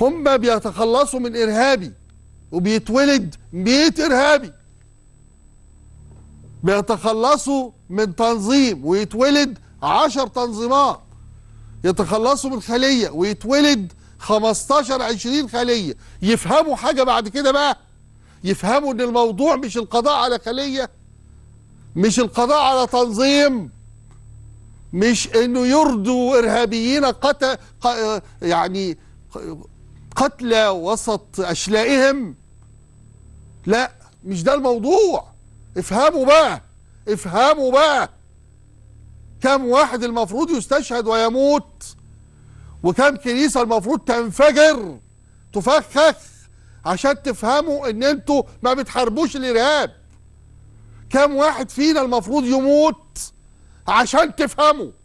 هم بيتخلصوا من إرهابي وبيتولد 100 إرهابي بيتخلصوا من تنظيم ويتولد 10 تنظيمات يتخلصوا من خلية ويتولد 15 20 خلية يفهموا حاجة بعد كده بقى يفهموا ان الموضوع مش القضاء على خلية مش القضاء على تنظيم مش انه يرضوا ارهابيين قتل يعني قتلى وسط أشلائهم لا مش ده الموضوع افهموا بقى افهموا بقى كم واحد المفروض يستشهد ويموت وكم كنيسة المفروض تنفجر تفخخ عشان تفهموا ان انتوا ما بتحاربوش الارهاب كم واحد فينا المفروض يموت عشان تفهموا